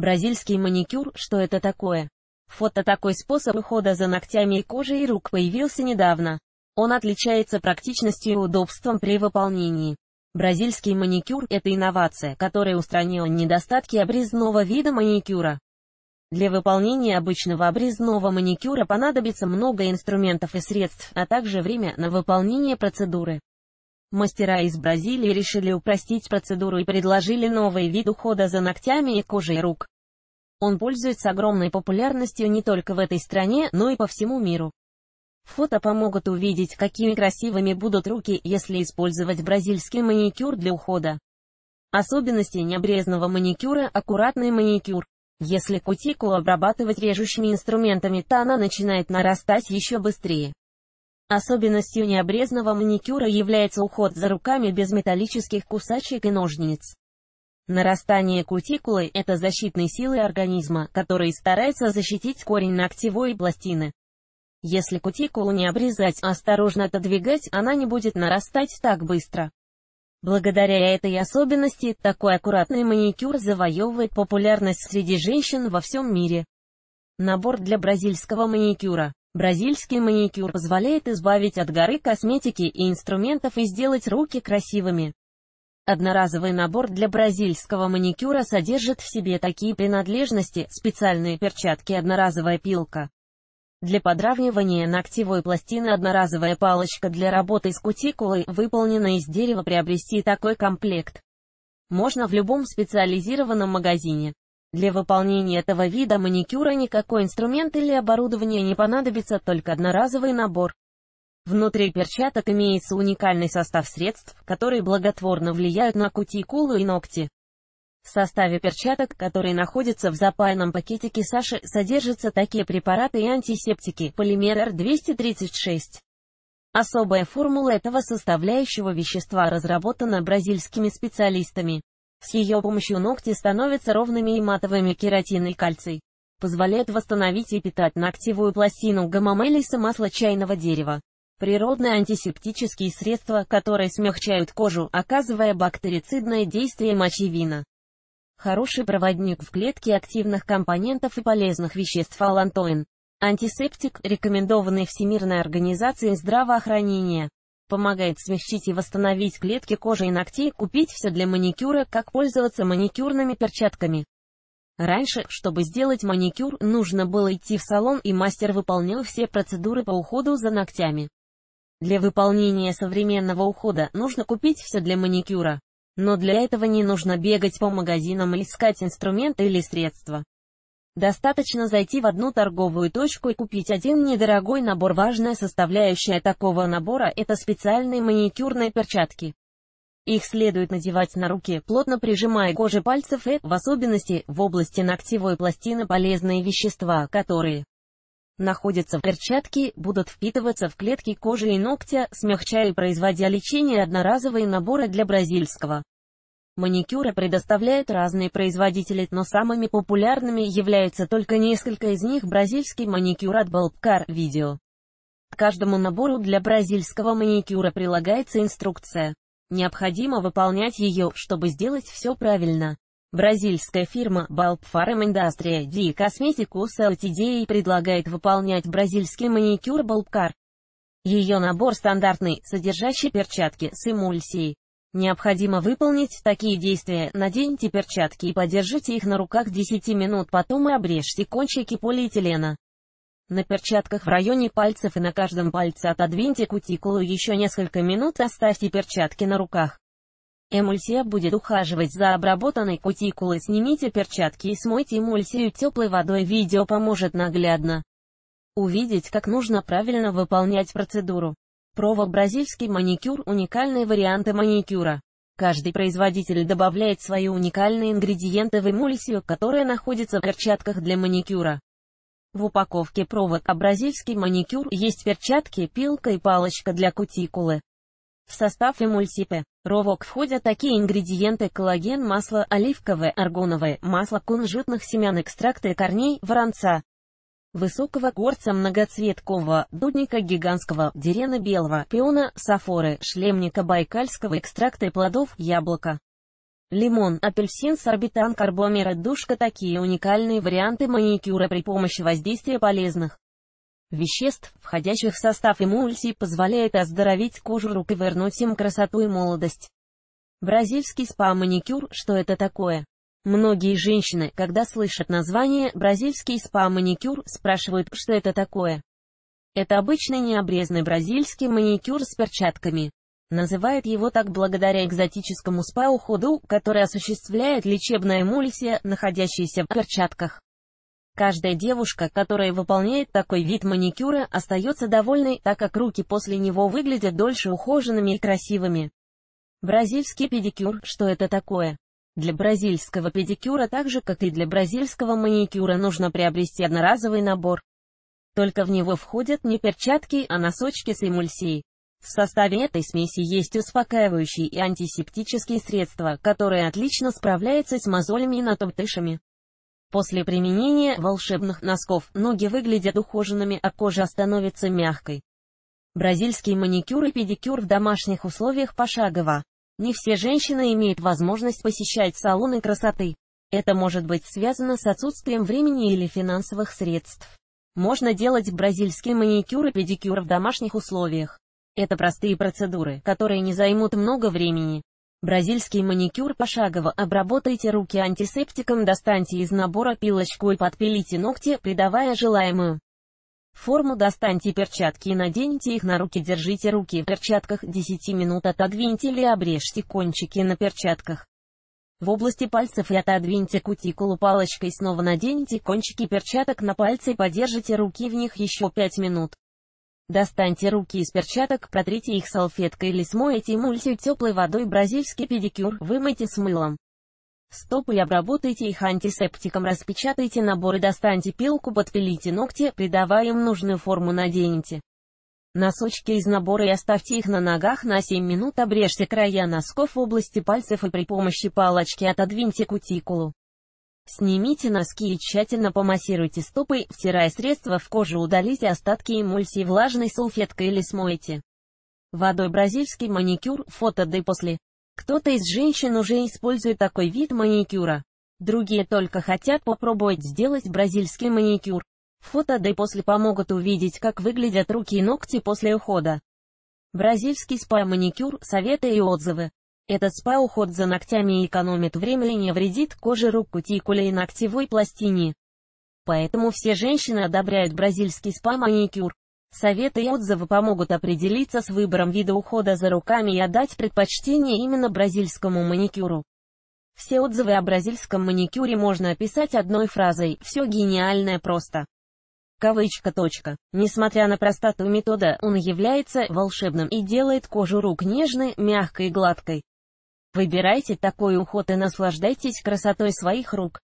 Бразильский маникюр, что это такое? Фото такой способ ухода за ногтями и кожей рук появился недавно. Он отличается практичностью и удобством при выполнении. Бразильский маникюр – это инновация, которая устранила недостатки обрезного вида маникюра. Для выполнения обычного обрезного маникюра понадобится много инструментов и средств, а также время на выполнение процедуры. Мастера из Бразилии решили упростить процедуру и предложили новый вид ухода за ногтями и кожей рук. Он пользуется огромной популярностью не только в этой стране, но и по всему миру. Фото помогут увидеть, какими красивыми будут руки, если использовать бразильский маникюр для ухода. Особенности необрезного маникюра – аккуратный маникюр. Если кутикулу обрабатывать режущими инструментами, то она начинает нарастать еще быстрее. Особенностью необрезного маникюра является уход за руками без металлических кусачек и ножниц. Нарастание кутикулы – это защитные силы организма, которые стараются защитить корень ногтевой пластины. Если кутикулу не обрезать, осторожно отодвигать, она не будет нарастать так быстро. Благодаря этой особенности, такой аккуратный маникюр завоевывает популярность среди женщин во всем мире. Набор для бразильского маникюра Бразильский маникюр позволяет избавить от горы косметики и инструментов и сделать руки красивыми. Одноразовый набор для бразильского маникюра содержит в себе такие принадлежности, специальные перчатки одноразовая пилка. Для подравнивания ногтевой пластины одноразовая палочка для работы с кутикулой, выполнена из дерева приобрести такой комплект. Можно в любом специализированном магазине. Для выполнения этого вида маникюра никакой инструмент или оборудование не понадобится, только одноразовый набор. Внутри перчаток имеется уникальный состав средств, которые благотворно влияют на кутикулу и ногти. В составе перчаток, которые находятся в запаянном пакетике Саши, содержатся такие препараты и антисептики, полимер R236. Особая формула этого составляющего вещества разработана бразильскими специалистами. С ее помощью ногти становятся ровными и матовыми кератин и кальций. Позволяет восстановить и питать ногтевую пластину гомомелиса масла чайного дерева. Природные антисептические средства, которые смягчают кожу, оказывая бактерицидное действие мочевина. Хороший проводник в клетке активных компонентов и полезных веществ алантоин. Антисептик, рекомендованный Всемирной организацией здравоохранения помогает смягчить и восстановить клетки кожи и ногтей, купить все для маникюра, как пользоваться маникюрными перчатками. Раньше, чтобы сделать маникюр, нужно было идти в салон и мастер выполнял все процедуры по уходу за ногтями. Для выполнения современного ухода нужно купить все для маникюра. Но для этого не нужно бегать по магазинам и искать инструменты или средства. Достаточно зайти в одну торговую точку и купить один недорогой набор. Важная составляющая такого набора – это специальные маникюрные перчатки. Их следует надевать на руки, плотно прижимая кожи пальцев и, в особенности, в области ногтевой пластины полезные вещества, которые находятся в перчатке, будут впитываться в клетки кожи и ногтя, смягчая и производя лечение одноразовые наборы для бразильского Маникюра предоставляют разные производители, но самыми популярными являются только несколько из них бразильский маникюр от Балбкар. Видео. каждому набору для бразильского маникюра прилагается инструкция. Необходимо выполнять ее, чтобы сделать все правильно. Бразильская фирма Bulb Farm Industry D Cosmeticus Ltd предлагает выполнять бразильский маникюр Балбкар. Ее набор стандартный, содержащий перчатки с эмульсией, Необходимо выполнить такие действия, наденьте перчатки и подержите их на руках 10 минут, потом и обрежьте кончики полиэтилена. На перчатках в районе пальцев и на каждом пальце отодвиньте кутикулу еще несколько минут и оставьте перчатки на руках. Эмульсия будет ухаживать за обработанной кутикулой, снимите перчатки и смойте эмульсию теплой водой, видео поможет наглядно увидеть, как нужно правильно выполнять процедуру. Прово бразильский маникюр – уникальные варианты маникюра. Каждый производитель добавляет свои уникальные ингредиенты в эмульсию, которая находится в перчатках для маникюра. В упаковке провод а бразильский маникюр есть перчатки, пилка и палочка для кутикулы. В состав эмульсипе ровок входят такие ингредиенты коллаген, масло оливковое, аргоновое, масло кунжутных семян, экстракты корней, воронца высокого горца многоцветкового, дудника гигантского, дерена белого, пиона, сафоры, шлемника байкальского, экстракты плодов, яблока. Лимон, апельсин, сорбитан, карбомера, душка – такие уникальные варианты маникюра при помощи воздействия полезных веществ, входящих в состав эмульсии, позволяет оздоровить кожу рук и вернуть им красоту и молодость. Бразильский спа-маникюр, что это такое? Многие женщины, когда слышат название «бразильский спа-маникюр», спрашивают, что это такое. Это обычный необрезанный бразильский маникюр с перчатками. Называют его так благодаря экзотическому спа-уходу, который осуществляет лечебная эмульсия, находящаяся в перчатках. Каждая девушка, которая выполняет такой вид маникюра, остается довольной, так как руки после него выглядят дольше ухоженными и красивыми. Бразильский педикюр, что это такое? Для бразильского педикюра так же, как и для бразильского маникюра нужно приобрести одноразовый набор. Только в него входят не перчатки, а носочки с эмульсией. В составе этой смеси есть успокаивающие и антисептические средства, которые отлично справляются с мозолями и натоптышами. После применения волшебных носков ноги выглядят ухоженными, а кожа становится мягкой. Бразильский маникюр и педикюр в домашних условиях пошагово. Не все женщины имеют возможность посещать салоны красоты. Это может быть связано с отсутствием времени или финансовых средств. Можно делать бразильский маникюр и педикюр в домашних условиях. Это простые процедуры, которые не займут много времени. Бразильский маникюр пошагово обработайте руки антисептиком, достаньте из набора пилочку и подпилите ногти, придавая желаемую Форму достаньте перчатки и наденьте их на руки. Держите руки в перчатках 10 минут, отодвиньте или обрежьте кончики на перчатках. В области пальцев и отодвиньте кутикулу палочкой, снова наденьте кончики перчаток на пальцы и подержите руки в них еще 5 минут. Достаньте руки из перчаток, протрите их салфеткой или смойте эмульсию теплой водой бразильский педикюр, вымойте с мылом. Стопы обработайте их антисептиком, распечатайте наборы, достаньте пилку, подпилите ногти, придавая им нужную форму наденьте. Носочки из набора и оставьте их на ногах на 7 минут, обрежьте края носков в области пальцев и при помощи палочки отодвиньте кутикулу. Снимите носки и тщательно помассируйте стопы, втирая средство в кожу удалите остатки эмульсии влажной салфеткой или смойте. Водой бразильский маникюр, фото до и после. Кто-то из женщин уже использует такой вид маникюра. Другие только хотят попробовать сделать бразильский маникюр. Фото да и после помогут увидеть, как выглядят руки и ногти после ухода. Бразильский спа-маникюр, советы и отзывы. Этот спа-уход за ногтями экономит время и не вредит коже рук кутикуле и ногтевой пластине. Поэтому все женщины одобряют бразильский спа-маникюр. Советы и отзывы помогут определиться с выбором вида ухода за руками и отдать предпочтение именно бразильскому маникюру. Все отзывы о бразильском маникюре можно описать одной фразой «все гениальное просто». Кавычка точка. Несмотря на простоту метода, он является волшебным и делает кожу рук нежной, мягкой и гладкой. Выбирайте такой уход и наслаждайтесь красотой своих рук.